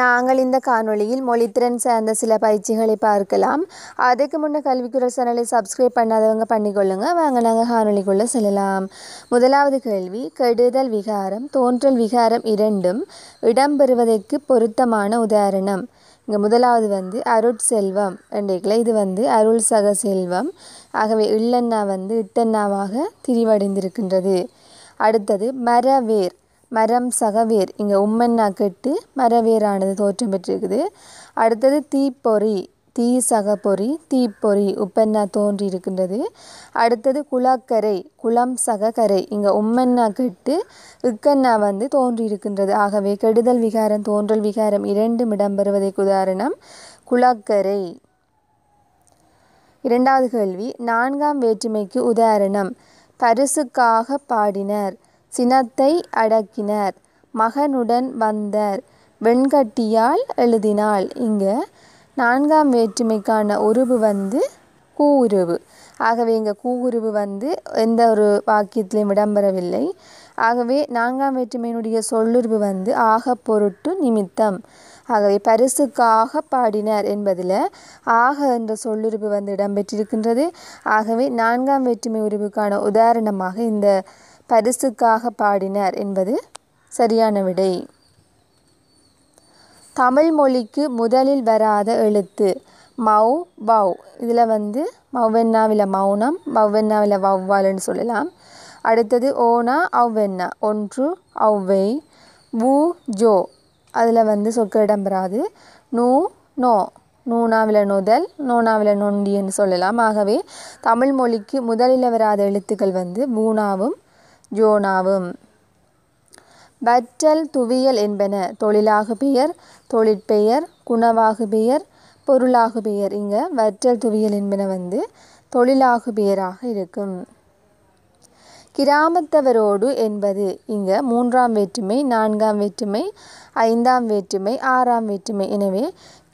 நாங்கள் இந்த காணொளியில் மொழித்திறன் சார்ந்த சில பயிற்சிகளை பார்க்கலாம் அதுக்கு முன்னே கல்விக்குரல் சேனலை சப்ஸ்கிரைப் பண்ணாதவங்க பண்ணிக்கொள்ளுங்க வாங்க நாங்கள் காணொலிக்குள்ளே செல்லலாம் முதலாவது கேள்வி கெடுதல் விகாரம் தோன்றல் விகாரம் இரண்டும் இடம்பெறுவதற்கு பொருத்தமான உதாரணம் இங்கே முதலாவது வந்து அருட்செல்வம் ரெண்டுக்கில் இது வந்து அருள் சக செல்வம் ஆகவே இல்லன்னா வந்து இட்டன்னாவாக திரிவடைந்திருக்கின்றது அடுத்தது மரவேர் மரம் சகவேர் இங்கே உம்மன்னா கெட்டு மரவேரானது தோற்றம் பெற்றிருக்குது அடுத்தது தீப்பொறி தீ சகப்பொறி தீப்பொறி உப்பென்னா தோன்றி இருக்கின்றது அடுத்தது குளக்கரை குளம் கரை இங்கே உம்மன்னா கெட்டு இக்கண்ணா வந்து தோன்றி இருக்கின்றது ஆகவே கெடுதல் விகாரம் தோன்றல் விகாரம் இரண்டும் பெறுவதற்கு உதாரணம் குளக்கரை இரண்டாவது கேள்வி நான்காம் வேற்றுமைக்கு உதாரணம் பரிசுக்காக பாடினர் சினத்தை அடக்கினர் மகனுடன் வந்தர் வெண்கட்டியால் எழுதினாள் இங்கே நான்காம் வேற்றுமைக்கான உருவு வந்து கூவுருவு ஆகவே இங்கே கூவுருவு வந்து எந்த ஒரு வாக்கியத்திலையும் இடம்பெறவில்லை ஆகவே நான்காம் வேற்றுமையினுடைய சொல்லுருவு வந்து ஆக பொருட்டு நிமித்தம் ஆகவே பரிசுக்காக பாடினர் என்பதில் ஆக என்ற சொல்லுருவு வந்து இடம்பெற்றிருக்கின்றது ஆகவே நான்காம் வேற்றுமை உருவுக்கான உதாரணமாக இந்த பரிசுக்காக பாடினர் என்பது சரியான விடை தமிழ் மொழிக்கு முதலில் வராத எழுத்து மௌ பவ் இதில் வந்து மௌவென்னாவில் மௌனம் மௌவென்னாவில் வௌவாலுன்னு சொல்லலாம் அடுத்தது ஓனா அவ்வென்னா ஒன்று அவ்வை பூ ஜோ அதில் வந்து சொற்கள் பெறாது நூ நோ நூனாவில் நுதல் நோனாவில் நொண்டின்னு சொல்லலாம் ஆகவே தமிழ் மொழிக்கு முதலில் வராத எழுத்துக்கள் வந்து பூனாவும் யோனாவும் வற்றல் துவியல் என்பன தொழிலாகு பெயர் தொழிற்பெயர் குணவாகு பெயர் பொருளாகு பெயர் இங்கே வற்றல் துவியல் என்பன வந்து தொழிலாகு பெயராக இருக்கும் கிராமத்தவரோடு என்பது இங்கே மூன்றாம் வேற்றுமை நான்காம் வேற்றுமை ஐந்தாம் வேற்றுமை ஆறாம் வேற்றுமை எனவே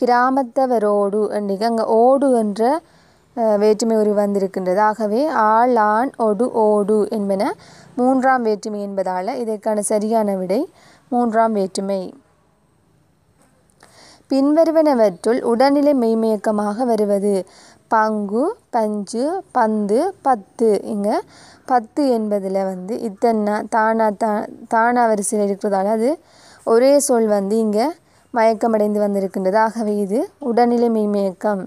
கிராமத்தவரோடு அங்கே ஓடு என்ற வேற்றுமை வந்திருக்கின்றது ஆகவே ஆள் ஆண் ஒடு ஓடு என்பன மூன்றாம் வேற்றுமை என்பதால் இதற்கான சரியான விடை மூன்றாம் வேற்றுமை பின்வருவனவற்றுள் உடல்நிலை மெய்மயக்கமாக வருவது பங்கு பஞ்சு பந்து பத்து இங்கே பத்து என்பதில் வந்து இத்தனை தானா தா தானா வரிசையில் இருக்கிறதால அது ஒரே சொல் வந்து இங்கே மயக்கமடைந்து வந்திருக்கின்றது ஆகவே இது உடல்நிலை மெய்மயக்கம்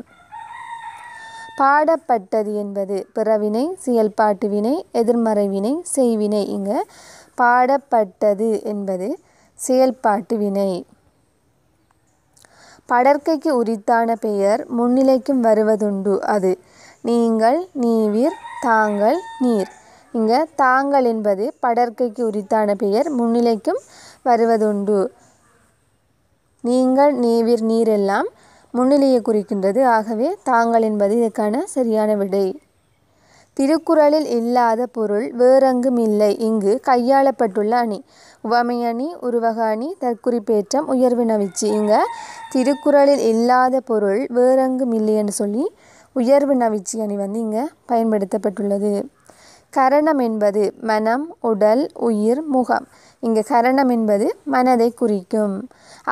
பாடப்பட்டது என்பது பிறவினை செயல்பாட்டு வினை எதிர்மறை வினை செய்வினை இங்கே பாடப்பட்டது என்பது செயல்பாட்டு வினை படற்கைக்கு உரித்தான பெயர் முன்னிலைக்கும் வருவதுண்டு அது நீங்கள் நீவிர் தாங்கள் நீர் இங்கே தாங்கள் என்பது படற்கைக்கு உரித்தான பெயர் முன்னிலைக்கும் வருவதுண்டு நீங்கள் நீவிர் நீரெல்லாம் முன்னிலையை குறிக்கின்றது ஆகவே தாங்கள் என்பது இதற்கான சரியான விடை திருக்குறளில் இல்லாத பொருள் வேறெங்கும் இல்லை இங்கு கையாளப்பட்டுள்ள அணி உவமை அணி உருவக அணி தற்குறிப்பேற்றம் நவிச்சு இங்கே திருக்குறளில் இல்லாத பொருள் வேறங்கும் இல்லை என்று சொல்லி உயர்வு நவிச்சு அணி வந்து இங்கே பயன்படுத்தப்பட்டுள்ளது கரணம் என்பது மனம் உடல் உயிர் முகம் இங்கு கரணம் என்பது மனதை குறிக்கும்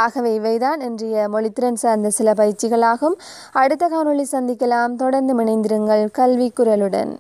ஆகவே இவைதான் இன்றைய மொழித்திறன் சார்ந்த சில பயிற்சிகளாகும் அடுத்த காணொளி சந்திக்கலாம் தொடர்ந்து இணைந்திருங்கள் கல்வி குரலுடன்